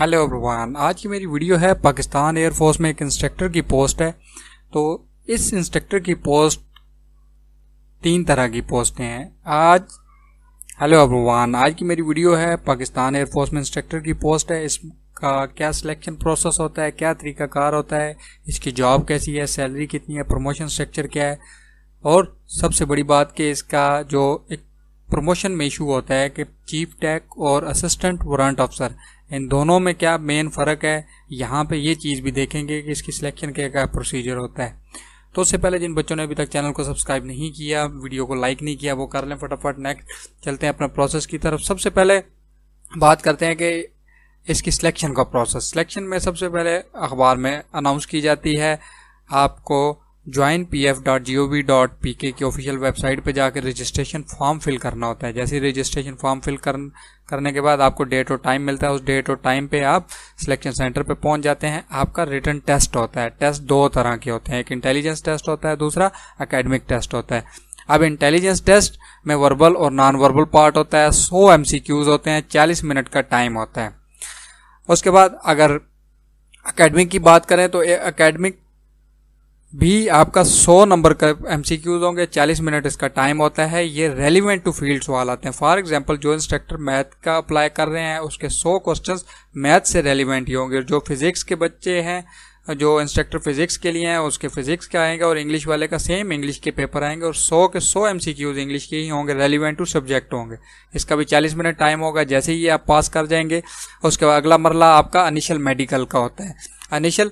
hello everyone आज की मेरी वीडियो है पाकिस्तान एयरफोर्स में एक इंस्ट्रक्टर की पोस्ट है तो इस इंस्ट्रक्टर की पोस्ट तीन तरह की पोस्टें हैं आज हेलो एवरीवन आज की मेरी वीडियो है पाकिस्तान एयरफोर्स में इंस्ट्रक्टर की पोस्ट है इसका क्या सिलेक्शन प्रोसेस होता है क्या तरीकाकार होता है इसकी जॉब कैसी है सैलरी कितनी है प्रमोशन स्ट्रक्चर क्या है और सबसे बड़ी बात कि इसका जो एक प्रमोशन में इशू होता है कि चीफ टैक और असिस्टेंट वारंट अफसर इन दोनों में क्या मेन फ़र्क है यहाँ पे ये चीज़ भी देखेंगे कि इसकी सिलेक्शन के क्या प्रोसीजर होता है तो उससे पहले जिन बच्चों ने अभी तक चैनल को सब्सक्राइब नहीं किया वीडियो को लाइक नहीं किया वो कर लें फटाफट नेक्स्ट चलते हैं अपना प्रोसेस की तरफ सबसे पहले बात करते हैं कि इसकी सिलेक्शन का प्रोसेस सिलेक्शन में सबसे पहले अखबार में अनाउंस की जाती है आपको join P F dot G O V dot P K की ऑफिशियल वेबसाइट पर जाकर रजिस्ट्रेशन फॉर्म फिल करना होता है जैसे रजिस्ट्रेशन फॉर्म फिल कर, करने के बाद आपको डेट और टाइम मिलता है उस डेट और टाइम पे आप सिलेक्शन सेंटर पे पहुंच जाते हैं आपका रिटर्न टेस्ट होता है टेस्ट दो तरह के होते हैं एक इंटेलिजेंस टेस्ट होता है दूसरा अकेडमिक टेस्ट होता है अब इंटेलिजेंस टेस्ट में वर्बल और नॉन वर्बल पार्ट होता है सौ एम होते हैं चालीस मिनट का टाइम होता है उसके बाद अगर अकेडमिक की बात करें तो अकेडमिक भी आपका 100 नंबर का एम होंगे 40 मिनट इसका टाइम होता है ये रेलिवेंट टू फील्ड सवाल आते हैं फॉर एग्जांपल जो इंस्ट्रक्टर मैथ का अप्लाई कर रहे हैं उसके 100 क्वेश्चंस मैथ से रेलिवेंट ही होंगे जो फिजिक्स के बच्चे हैं जो इंस्ट्रक्टर फिजिक्स के लिए हैं उसके फिजिक्स के आएंगे और इंग्लिश वाले का सेम इंग्लिश के पेपर आएंगे और 100 के 100 एमसीक्यूज इंग्लिश के ही होंगे रेलिवेंट टू सब्जेक्ट होंगे इसका भी 40 मिनट टाइम होगा जैसे ही आप पास कर जाएंगे उसके बाद अगला मरला आपका अनिशल मेडिकल का होता है अनिशल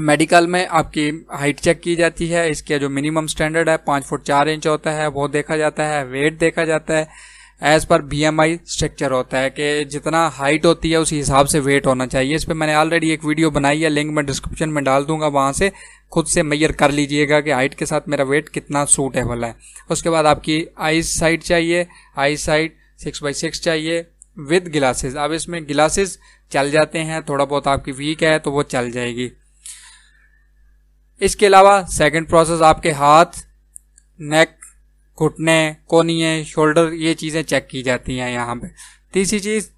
मेडिकल में आपकी हाइट चेक की जाती है इसके जो मिनिमम स्टैंडर्ड है पाँच फुट चार इंच होता है वो देखा जाता है वेट देखा जाता है एज पर बी एम आई स्ट्रक्चर होता है कि जितना हाइट होती है उसी हिसाब से वेट होना चाहिए इस पर मैंने ऑलरेडी एक वीडियो बनाई है लिंक मैं डिस्क्रिप्शन में डाल दूंगा वहाँ से खुद से मैयर कर लीजिएगा कि हाइट के साथ मेरा वेट कितना सूटेबल है उसके बाद आपकी आई साइड चाहिए eyesight six by six चाहिए विद ग्लासेस अब इसमें ग्लासेस चल जाते हैं थोड़ा बहुत आपकी वीक है तो वो चल जाएगी इसके अलावा सेकंड प्रोसेस आपके हाथ नेक घुटने कोनिए शोल्डर ये चीज़ें चेक की जाती हैं यहाँ पे तीसरी चीज़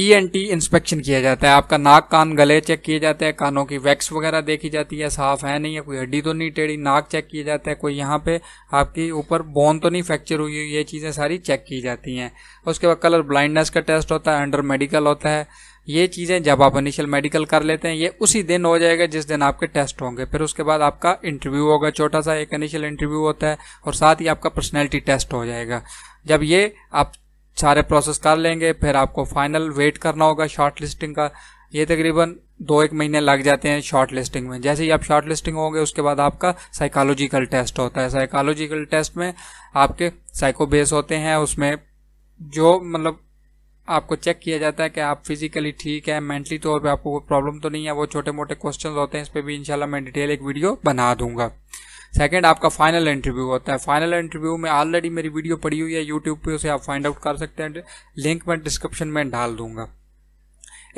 ई इंस्पेक्शन किया जाता है आपका नाक कान गले चेक किए जाते हैं कानों की वैक्स वगैरह देखी जाती है साफ है नहीं है कोई हड्डी तो नहीं टेढ़ी नाक चेक किया जाता है कोई यहाँ पे आपकी ऊपर बोन तो नहीं फ्रैक्चर हुई हुई ये चीज़ें सारी चेक की जाती हैं उसके बाद कलर ब्लाइंडनेस का टेस्ट होता है अंडर मेडिकल होता है ये चीज़ें जब आप इनिशियल मेडिकल कर लेते हैं ये उसी दिन हो जाएगा जिस दिन आपके टेस्ट होंगे फिर उसके बाद आपका इंटरव्यू होगा छोटा सा एक इनिशियल इंटरव्यू होता है और साथ ही आपका पर्सनैलिटी टेस्ट हो जाएगा जब ये आप सारे प्रोसेस कर लेंगे फिर आपको फाइनल वेट करना होगा शॉर्ट लिस्टिंग का ये तकरीबन दो एक महीने लग जाते हैं शॉर्ट लिस्टिंग में जैसे ही आप शॉर्ट लिस्टिंग होंगे उसके बाद आपका साइकोलॉजिकल टेस्ट होता है साइकोलॉजिकल टेस्ट में आपके साइको बेस होते हैं उसमें जो मतलब आपको चेक किया जाता है कि आप फिजिकली ठीक है मेंटली तौर पे आपको कोई प्रॉब्लम तो नहीं है वो छोटे मोटे क्वेश्चन होते हैं इस पर भी इंशाल्लाह मैं डिटेल एक वीडियो बना दूंगा सेकेंड आपका फाइनल इंटरव्यू होता है फाइनल इंटरव्यू में ऑलरेडी मेरी वीडियो पड़ी हुई है यूट्यूब पर उसे आप फाइंड आउट कर सकते हैं लिंक मैं डिस्क्रिप्शन में डाल दूंगा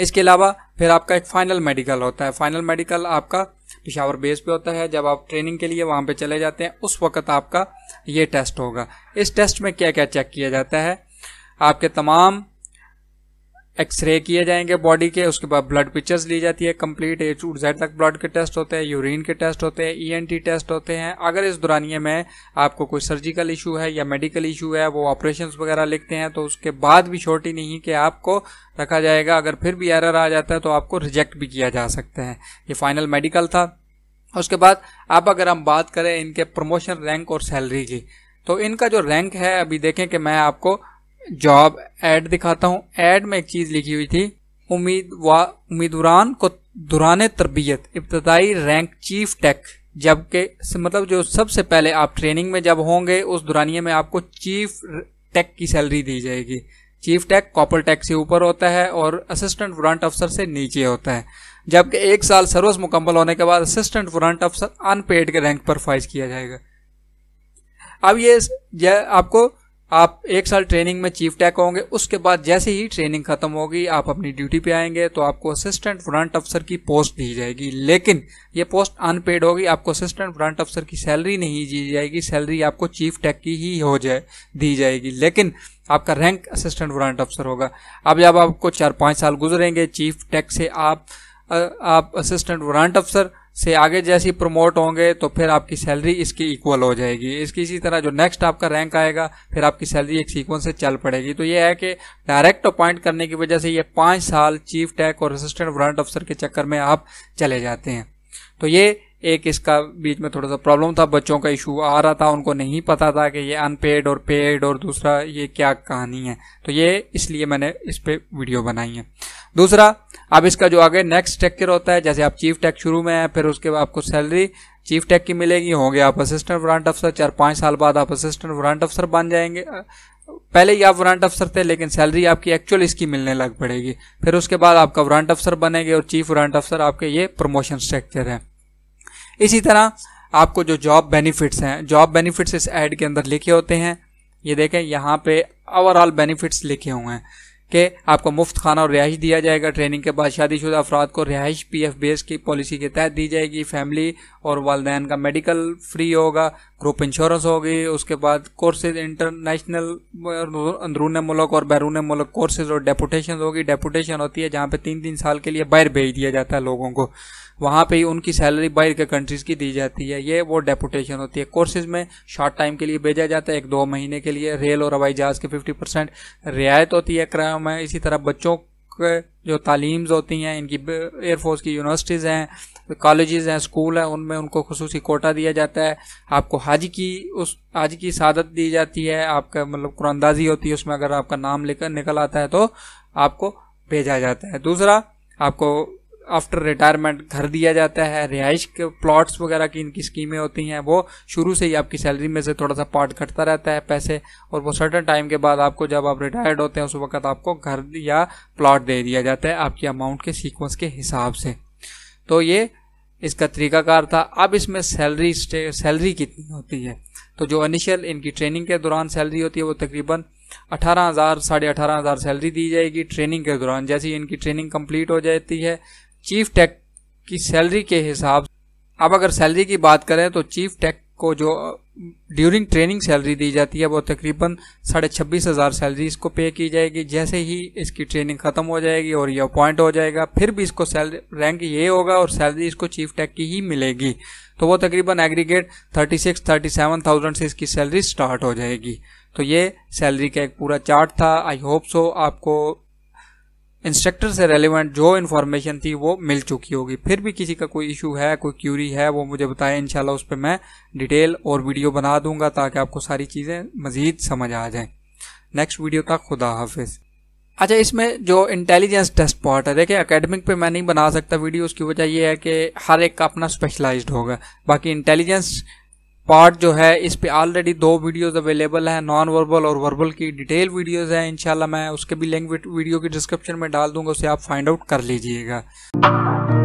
इसके अलावा फिर आपका एक फाइनल मेडिकल होता है फाइनल मेडिकल आपका पिशावर बेस पे होता है जब आप ट्रेनिंग के लिए वहाँ पे चले जाते हैं उस वक्त आपका ये टेस्ट होगा इस टेस्ट में क्या क्या चेक किया जाता है आपके तमाम एक्सरे किए जाएंगे बॉडी के उसके बाद ब्लड पिक्चर्स ली जाती है कंप्लीट ए उड जेड तक ब्लड के टेस्ट होते हैं यूरिन के टेस्ट होते हैं ईएनटी e टेस्ट होते हैं अगर इस ये में आपको कोई सर्जिकल इशू है या मेडिकल इशू है वो ऑपरेशन वगैरह लिखते हैं तो उसके बाद भी छोटी नहीं कि आपको रखा जाएगा अगर फिर भी एरर आ जाता है तो आपको रिजेक्ट भी किया जा सकता है ये फाइनल मेडिकल था उसके बाद अब अगर हम बात करें इनके प्रमोशन रैंक और सैलरी की तो इनका जो रैंक है अभी देखें कि मैं आपको जॉब एड दिखाता हूँ एड में एक चीज़ लिखी हुई थी उम्मीद उम्मीदवार को दुराने तरबियत इब्तदाई रैंक चीफ टेक जबकि मतलब जो सबसे पहले आप ट्रेनिंग में जब होंगे उस दुरानिए में आपको चीफ टेक की सैलरी दी जाएगी चीफ टेक कॉपर टेक से ऊपर होता है और असिस्टेंट वारंट अफसर से नीचे होता है जबकि एक साल सर्विस मुकम्मल होने के बाद असिस्टेंट वारंट अफसर अनपेड के रैंक पर फाइज किया जाएगा अब ये आपको आप एक साल ट्रेनिंग में चीफ टैक होंगे उसके बाद जैसे ही ट्रेनिंग खत्म होगी आप अपनी ड्यूटी पे आएंगे तो आपको असिस्टेंट फ्रंट अफसर की पोस्ट दी जाएगी लेकिन ये पोस्ट अनपेड होगी आपको असिस्टेंट फ्रंट अफसर की सैलरी नहीं दी जाएगी सैलरी आपको चीफ टैक की ही हो जाए दी जाएगी लेकिन आपका रैंक असिस्टेंट फ्रंट अफसर होगा अब जब आपको चार पाँच साल गुजरेंगे चीफ टैक से आप असिस्टेंट फ्रंट अफसर से आगे जैसे ही प्रमोट होंगे तो फिर आपकी सैलरी इसकी इक्वल हो जाएगी इसकी इसी तरह जो नेक्स्ट आपका रैंक आएगा फिर आपकी सैलरी एक सीक्वेंस से चल पड़ेगी तो ये है कि डायरेक्ट अपॉइंट करने की वजह से ये पाँच साल चीफ टैक और असिस्टेंट वारंट अफसर के चक्कर में आप चले जाते हैं तो ये एक इसका बीच में थोड़ा सा प्रॉब्लम था बच्चों का इशू आ रहा था उनको नहीं पता था कि ये अनपेड और पेड और दूसरा ये क्या कहानी है तो ये इसलिए मैंने इस पर वीडियो बनाई है दूसरा अब इसका जो आगे नेक्स्ट टेक्चर होता है जैसे आप चीफ टेक शुरू में है फिर उसके बाद आपको सैलरी चीफ टेक की मिलेगी होंगे आप असिस्टेंट वारंट अफसर चार पाँच साल बाद आप असिस्टेंट वारंट अफसर बन जाएंगे पहले ही आप वारंट अफसर थे लेकिन सैलरी आपकी एक्चुअल इसकी मिलने लग पड़ेगी फिर उसके बाद आपका वारंट अफसर बनेंगे और चीफ वारंट अफसर आपके ये प्रमोशन स्ट्रक्चर है इसी तरह आपको जो जॉब बेनिफिट्स हैं जॉब बेनिफिट्स इस एड के अंदर लिखे होते हैं ये देखें यहाँ पे ओवरऑल बेनिफिट्स लिखे हुए हैं के आपको मुफ्त खाना और रिहाइश दिया जाएगा ट्रेनिंग के बाद शादीशुदा अफराद को रिहाइश पी एफ बेस की पॉलिसी के तहत दी जाएगी फैमिली और वालदेन का मेडिकल फ्री होगा ग्रुप इंश्योरेंस होगी उसके बाद कोर्सेज इंटरनेशनल अंदरून मुल्क और बैरून मुल्क कोर्सेज और डेपुटेशन होगी डेपुटेशन होती है जहाँ पे तीन तीन साल के लिए बाहर भेज दिया जाता है लोगों को वहाँ पे ही उनकी सैलरी बाहर के कंट्रीज़ की दी जाती है ये वो डेपुटेशन होती है कोर्सेज में शॉर्ट टाइम के लिए भेजा जाता है एक दो महीने के लिए रेल और हवाई जहाज़ के फिफ्टी परसेंट रियायत होती है क्राइम है इसी तरह बच्चों के जो तालीम्स होती हैं इनकी एयरफोर्स की यूनिवर्सिटीज़ हैं कॉलेजेस हैं स्कूल हैं उनमें उनको खसूस कोटा दिया जाता है आपको हाजी की उस हज की शादत दी जाती है आपका मतलब कुरानदाजी होती है उसमें अगर आपका नाम लेकर निकल आता है तो आपको भेजा जाता है दूसरा आपको आफ्टर रिटायरमेंट घर दिया जाता है रिहाइश के प्लॉट्स वगैरह की इनकी स्कीमें होती हैं वो शुरू से ही आपकी सैलरी में से थोड़ा सा पार्ट कटता रहता है पैसे और वो सर्टन टाइम के बाद आपको जब आप रिटायर्ड होते हैं उस वक्त आपको घर या प्लॉट दे दिया जाता है आपकी अमाउंट के सीक्वेंस के हिसाब से तो ये इसका तरीकाकार था अब इसमें सैलरी सैलरी कितनी होती है तो जो इनिशियल इनकी ट्रेनिंग के दौरान सैलरी होती है वो तकरीबन अठारह हज़ार साढ़े अठारह हज़ार सैलरी दी जाएगी ट्रेनिंग के दौरान जैसे ही इनकी ट्रेनिंग कंप्लीट हो जाती है चीफ टेक की सैलरी के हिसाब अब अगर सैलरी की बात करें तो चीफ टेक को जो ड्यूरिंग ट्रेनिंग सैलरी दी जाती है वो तकरीबन साढ़े छब्बीस हज़ार सैलरी इसको पे की जाएगी जैसे ही इसकी ट्रेनिंग ख़त्म हो जाएगी और ये अपॉइंट हो जाएगा फिर भी इसको सैलरी रैंक ये होगा और सैलरी इसको चीफ टेक की ही मिलेगी तो वो तकरीबन aggregate thirty six thirty seven thousand से इसकी सैलरी स्टार्ट हो जाएगी तो ये सैलरी का एक पूरा चार्ट था आई होप सो आपको इंस्ट्रक्टर से रेलिवेंट जो इन्फॉर्मेशन थी वो मिल चुकी होगी फिर भी किसी का कोई इशू है कोई क्यूरी है वो मुझे बताएं इंशाल्लाह उस पर मैं डिटेल और वीडियो बना दूंगा ताकि आपको सारी चीज़ें मज़ीद समझ आ जाएं नेक्स्ट वीडियो तक खुदा हाफिज़ अच्छा इसमें जो इंटेलिजेंस टेस्ट पार्ट है देखिए अकेडमिक पे मैं नहीं बना सकता वीडियो उसकी वजह यह है कि हर एक का अपना स्पेशलाइज्ड होगा बाकी इंटेलिजेंस पार्ट जो है इस पे ऑलरेडी दो वीडियोस अवेलेबल हैं नॉन वर्बल और वर्बल की डिटेल वीडियोस हैं इंशाल्लाह मैं उसके भी लिंक वीडियो की डिस्क्रिप्शन में डाल दूंगा उसे आप फाइंड आउट कर लीजिएगा